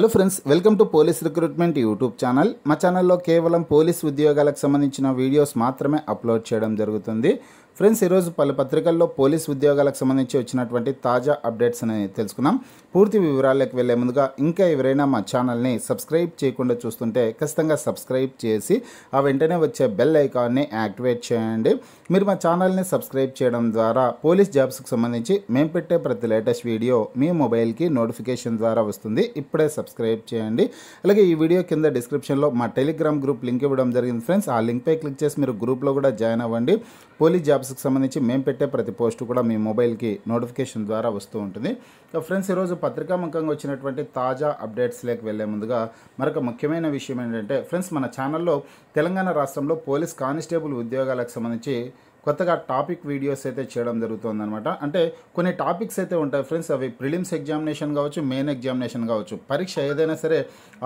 hello friends welcome to police recruitment YouTube channel మా ఛానల్లో కేవలం పోలీస్ ఉద్యోగాలకు సంబంధించిన వీడియోస్ మాత్రమే అప్లోడ్ చేయడం జరుగుతుంది ఫ్రెండ్స్ ఈరోజు పలు పత్రికల్లో పోలీస్ ఉద్యోగాలకు సంబంధించి వచ్చినటువంటి తాజా అప్డేట్స్ అని తెలుసుకున్నాం పూర్తి వివరాలకు వెళ్లే ముందుగా ఇంకా ఎవరైనా మా ఛానల్ని సబ్స్క్రైబ్ చేయకుండా చూస్తుంటే ఖచ్చితంగా సబ్స్క్రైబ్ చేసి ఆ వెంటనే వచ్చే బెల్ ఐకాన్ని యాక్టివేట్ చేయండి మీరు మా ఛానల్ని సబ్స్క్రైబ్ చేయడం ద్వారా పోలీస్ జాబ్స్కి సంబంధించి మేము పెట్టే ప్రతి లేటెస్ట్ వీడియో మీ మొబైల్కి నోటిఫికేషన్ ద్వారా వస్తుంది ఇప్పుడే సబ్స్క్రైబ్ చేయండి అలాగే ఈ వీడియో కింద డిస్క్రిప్షన్లో మా టెలిగ్రామ్ గ్రూప్ లింక్ ఇవ్వడం జరిగింది ఫ్రెండ్స్ ఆ లింక్పై క్లిక్ చేసి మీరు గ్రూప్లో కూడా జాయిన్ అవ్వండి పోలీస్ జాబ్స్ క్లాసెస్కి సంబంధించి మేము పెట్టే ప్రతి పోస్ట్ కూడా మీ మొబైల్కి నోటిఫికేషన్ ద్వారా వస్తూ ఉంటుంది ఫ్రెండ్స్ ఈరోజు పత్రికాముఖంగా వచ్చినటువంటి తాజా అప్డేట్స్లోకి వెళ్ళే ముందుగా మరొక ముఖ్యమైన విషయం ఏంటంటే ఫ్రెండ్స్ మన ఛానల్లో తెలంగాణ రాష్ట్రంలో పోలీస్ కానిస్టేబుల్ ఉద్యోగాలకు సంబంధించి కొత్తగా టాపిక్ వీడియోస్ అయితే చేయడం జరుగుతుందనమాట అంటే కొన్ని టాపిక్స్ అయితే ఉంటాయి ఫ్రెండ్స్ అవి ప్రిలిమ్స్ ఎగ్జామినేషన్ కావచ్చు మెయిన్ ఎగ్జామినేషన్ కావచ్చు పరీక్ష ఏదైనా సరే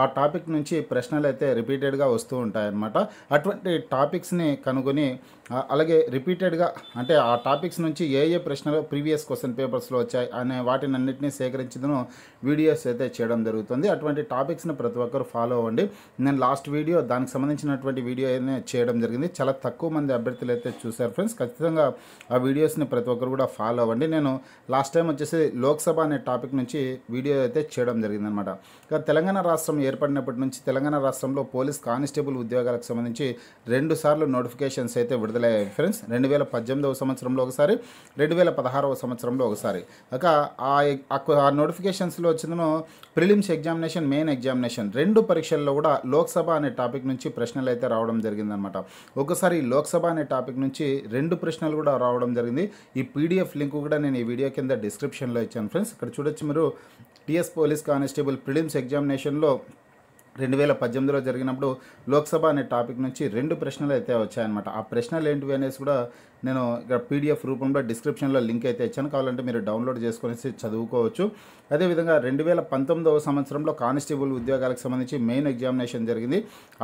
ఆ టాపిక్ నుంచి ప్రశ్నలు అయితే రిపీటెడ్గా వస్తూ ఉంటాయన్నమాట అటువంటి టాపిక్స్ని కనుగొని అలాగే రిపీటెడ్గా అంటే ఆ టాపిక్స్ నుంచి ఏ ఏ ప్రశ్నలు ప్రీవియస్ క్వశ్చన్ పేపర్స్లో వచ్చాయి అనే వాటిని అన్నింటినీ సేకరించడం వీడియోస్ అయితే చేయడం జరుగుతుంది అటువంటి టాపిక్స్ని ప్రతి ఒక్కరు ఫాలో అవ్వండి నేను లాస్ట్ వీడియో దానికి సంబంధించినటువంటి వీడియో చేయడం జరిగింది చాలా తక్కువ మంది అభ్యర్థులు అయితే చూశారు ఫ్రెండ్స్ ఖచ్చితంగా ఆ వీడియోస్ని ప్రతి ఒక్కరు కూడా ఫాలో అవ్వండి నేను లాస్ట్ టైం వచ్చేసి లోక్సభ అనే టాపిక్ నుంచి వీడియో అయితే చేయడం జరిగిందనమాట ఇక తెలంగాణ రాష్ట్రం ఏర్పడినప్పటి నుంచి తెలంగాణ రాష్ట్రంలో పోలీస్ కానిస్టేబుల్ ఉద్యోగాలకు సంబంధించి రెండు సార్లు నోటిఫికేషన్స్ అయితే విడుదలయ్యాయి ఫ్రెండ్స్ రెండు వేల పద్దెనిమిదవ సంవత్సరంలో ఒకసారి రెండు వేల పదహారవ సంవత్సరంలో ఒకసారి ఇక ఆ నోటిఫికేషన్స్లో వచ్చిందను ప్రిలిమ్స్ ఎగ్జామినేషన్ మెయిన్ ఎగ్జామినేషన్ రెండు పరీక్షల్లో కూడా లోక్సభ అనే టాపిక్ నుంచి ప్రశ్నలు అయితే రావడం జరిగిందనమాట ఒకసారి లోక్సభ అనే టాపిక్ నుంచి రెండు ప్రశ్నలు కూడా రావడం జరిగింది ఈ పీడిఎఫ్ లింక్ కూడా నేను ఈ వీడియో కింద డిస్క్రిప్షన్లో ఇచ్చాను ఫ్రెండ్స్ ఇక్కడ చూడొచ్చు మీరు టీఎస్ పోలీస్ కానిస్టేబుల్ ప్రిలిమ్స్ ఎగ్జామినేషన్లో రెండు వేల పద్దెనిమిదిలో జరిగినప్పుడు లోక్సభ అనే టాపిక్ నుంచి రెండు ప్రశ్నలు అయితే వచ్చాయన్నమాట ఆ ప్రశ్నలు ఏంటివి అనేసి కూడా నేను ఇక్కడ పీడిఎఫ్ రూపంలో డిస్క్రిప్షన్లో లింక్ అయితే ఇచ్చాను కావాలంటే మీరు డౌన్లోడ్ చేసుకునేసి చదువుకోవచ్చు అదేవిధంగా రెండు వేల పంతొమ్మిదవ సంవత్సరంలో కానిస్టేబుల్ ఉద్యోగాలకు సంబంధించి మెయిన్ ఎగ్జామినేషన్ జరిగింది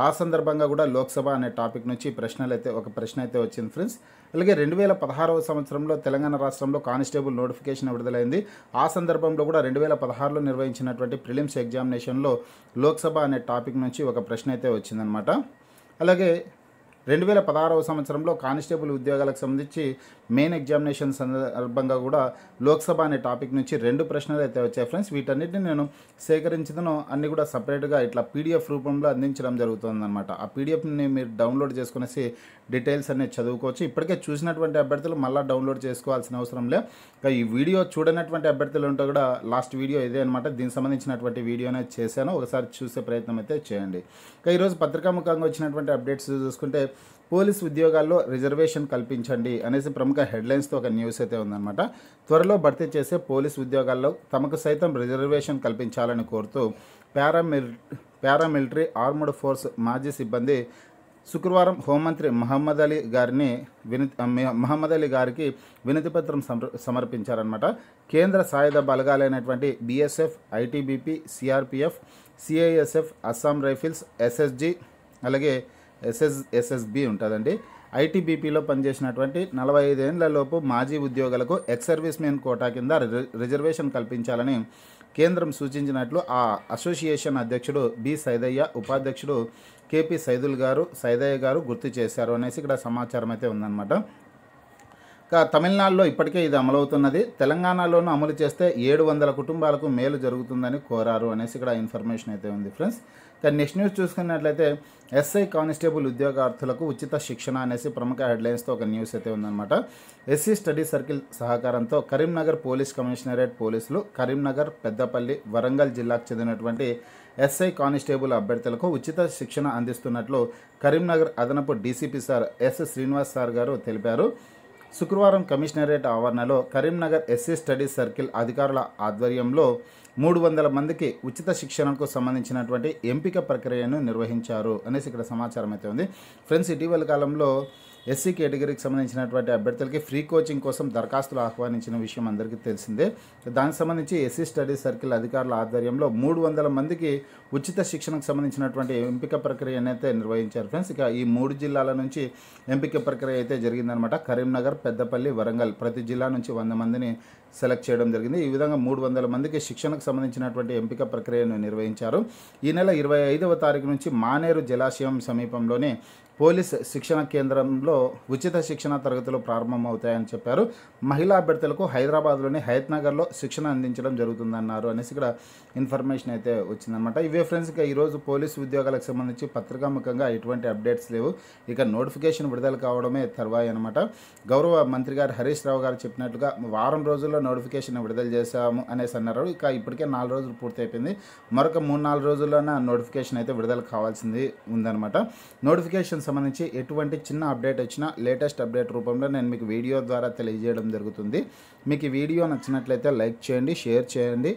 ఆ సందర్భంగా కూడా లోక్సభ అనే టాపిక్ నుంచి ప్రశ్నలు అయితే ఒక ప్రశ్న అయితే వచ్చింది ఫ్రెండ్స్ అలాగే రెండు వేల పదహారవ సంవత్సరంలో తెలంగాణ రాష్ట్రంలో కానిస్టేబుల్ నోటిఫికేషన్ విడుదలైంది ఆ సందర్భంలో కూడా రెండు వేల పదహారులో నిర్వహించినటువంటి ప్రిలిమ్స్ ఎగ్జామినేషన్లో లోక్సభ అనే టాపిక్ నుంచి ఒక ప్రశ్న అయితే వచ్చిందనమాట అలాగే రెండు వేల పదహారవ సంవత్సరంలో కానిస్టేబుల్ ఉద్యోగాలకు సంబంధించి మెయిన్ ఎగ్జామినేషన్ సందర్భంగా కూడా లోక్సభ అనే టాపిక్ నుంచి రెండు ప్రశ్నలు అయితే వచ్చాయి ఫ్రెండ్స్ వీటన్నిటిని నేను సేకరించదను అన్ని కూడా సపరేట్గా ఇట్లా పీడిఎఫ్ రూపంలో అందించడం అనమాట ఆ పీడిఎఫ్ని మీరు డౌన్లోడ్ చేసుకునేసి డీటెయిల్స్ అనేది చదువుకోవచ్చు ఇప్పటికే చూసినటువంటి అభ్యర్థులు మళ్ళీ డౌన్లోడ్ చేసుకోవాల్సిన అవసరం లేదు ఈ వీడియో చూడనటువంటి అభ్యర్థులు ఉంటే కూడా లాస్ట్ వీడియో ఇదే అనమాట దీనికి సంబంధించినటువంటి వీడియో అనేది చేశాను ఒకసారి చూసే ప్రయత్నం అయితే చేయండి ఇక ఈరోజు పత్రికాముఖంగా వచ్చినటువంటి అప్డేట్స్ చూసుకుంటే పోలీస్ ఉద్యోగాల్లో రిజర్వేషన్ కల్పించండి అనేసి ప్రముఖ హెడ్లైన్స్తో ఒక న్యూస్ అయితే ఉందన్నమాట త్వరలో భర్తీ చేసే పోలీస్ ఉద్యోగాల్లో తమకు సైతం రిజర్వేషన్ కల్పించాలని కోరుతూ పారామిల్ పారామిలిటరీ ఆర్మ్డ్ ఫోర్స్ మాజీ సిబ్బంది శుక్రవారం హోంమంత్రి మహమ్మద్ అలీ గారిని విని మహమ్మద్ అలీ గారికి వినతిపత్రం సమర్పించారనమాట కేంద్ర సాయుధ బలగాలైనటువంటి BSF ITBP CRPF CISF Assam rifles SSG అలాగే ఎస్ఎస్ ఎస్ఎస్బి ఉంటుందండి ఐటీబీపీలో పనిచేసినటువంటి నలభై ఐదేళ్లలోపు మాజీ ఉద్యోగులకు ఎక్స్ సర్వీస్ మెన్ కోటా కింద రిజర్వేషన్ కల్పించాలని కేంద్రం సూచించినట్లు ఆ అసోసియేషన్ అధ్యక్షుడు బి సైదయ్య ఉపాధ్యక్షుడు కేపీ సైదుల్ గారు సైదయ్య గారు గుర్తు చేశారు అనేసి ఇక్కడ సమాచారం అయితే ఉందన్నమాట తమిళనాడులో ఇప్పటికే ఇది అమలవుతున్నది తెలంగాణలోనూ అమలు చేస్తే ఏడు వందల కుటుంబాలకు మేలు జరుగుతుందని కోరారు అనేసి ఇక్కడ ఇన్ఫర్మేషన్ అయితే ఉంది ఫ్రెండ్స్ కానీ నెక్స్ట్ న్యూస్ చూసుకున్నట్లయితే ఎస్ఐ కానిస్టేబుల్ ఉద్యోగార్థులకు ఉచిత శిక్షణ అనేసి ప్రముఖ హెడ్లైన్స్తో ఒక న్యూస్ అయితే ఉందన్నమాట ఎస్సీ స్టడీ సర్కిల్ సహకారంతో కరీంనగర్ పోలీస్ కమిషనరేట్ పోలీసులు కరీంనగర్ పెద్దపల్లి వరంగల్ జిల్లాకు చెందినటువంటి ఎస్ఐ కానిస్టేబుల్ అభ్యర్థులకు ఉచిత శిక్షణ అందిస్తున్నట్లు కరీంనగర్ అదనపు DCP sir S Srinivas sir గారు తెలిపారు శుక్రవారం కమిషనరేట్ ఆవరణలో కరీంనగర్ ఎస్సీ స్టడీస్ సర్కిల్ అధికారుల ఆధ్వర్యంలో మూడు వందల మందికి ఉచిత శిక్షణకు సంబంధించినటువంటి ఎంపిక ప్రక్రియను నిర్వహించారు అనేసి ఇక్కడ సమాచారం అయితే ఉంది ఫ్రెండ్స్ ఇటీవల కాలంలో ఎస్సీ కేటగిరీకి సంబంధించినటువంటి అభ్యర్థులకి ఫ్రీ కోచింగ్ కోసం దరఖాస్తులు ఆహ్వానించిన విషయం అందరికీ తెలిసిందే దానికి సంబంధించి ఎస్సీ స్టడీ సర్కిల్ అధికారుల ఆధ్వర్యంలో మూడు వందల మందికి ఉచిత శిక్షణకు సంబంధించినటువంటి ఎంపిక ప్రక్రియను అయితే నిర్వహించారు ఫ్రెండ్స్ ఇక ఈ మూడు జిల్లాల నుంచి ఎంపిక ప్రక్రియ అయితే జరిగిందనమాట కరీంనగర్ పెద్దపల్లి వరంగల్ ప్రతి జిల్లా నుంచి వంద మందిని సెలెక్ట్ చేయడం జరిగింది ఈ విధంగా మూడు వందల మందికి శిక్షణకు సంబంధించినటువంటి ఎంపిక ప్రక్రియను నిర్వహించారు ఈ నెల ఇరవై ఐదవ తారీఖు నుంచి మానేరు జలాశయం సమీపంలోనే పోలీస్ శిక్షణ కేంద్రంలో ఉచిత శిక్షణ తరగతులు ప్రారంభమవుతాయని చెప్పారు మహిళా అభ్యర్థులకు హైదరాబాద్లోని హయత్ నగర్లో శిక్షణ అందించడం జరుగుతుందన్నారు అనేసి ఇక్కడ ఇన్ఫర్మేషన్ అయితే వచ్చిందనమాట ఇవే ఫ్రెండ్స్ ఇక ఈరోజు పోలీసు ఉద్యోగాలకు సంబంధించి పత్రికాముఖంగా ఎటువంటి అప్డేట్స్ లేవు ఇక నోటిఫికేషన్ విడుదల కావడమే తర్వాయి అనమాట గౌరవ మంత్రి గారు హరీష్ రావు గారు చెప్పినట్లుగా వారం రోజుల్లో నోటిఫికేషన్ విడుదల చేశాము అనేసి అన్నారు ఇక ఇప్పటికే నాలుగు రోజులు పూర్తయిపోయింది మరొక మూడు నాలుగు రోజుల్లోనే నోటిఫికేషన్ అయితే విడుదల కావాల్సింది ఉందన్నమాట నోటిఫికేషన్ సంబంధించి ఎటువంటి చిన్న అప్డేట్ వచ్చినా లేటెస్ట్ అప్డేట్ రూపంలో నేను మీకు వీడియో ద్వారా తెలియజేయడం జరుగుతుంది మీకు ఈ వీడియో నచ్చినట్లయితే లైక్ చేయండి షేర్ చేయండి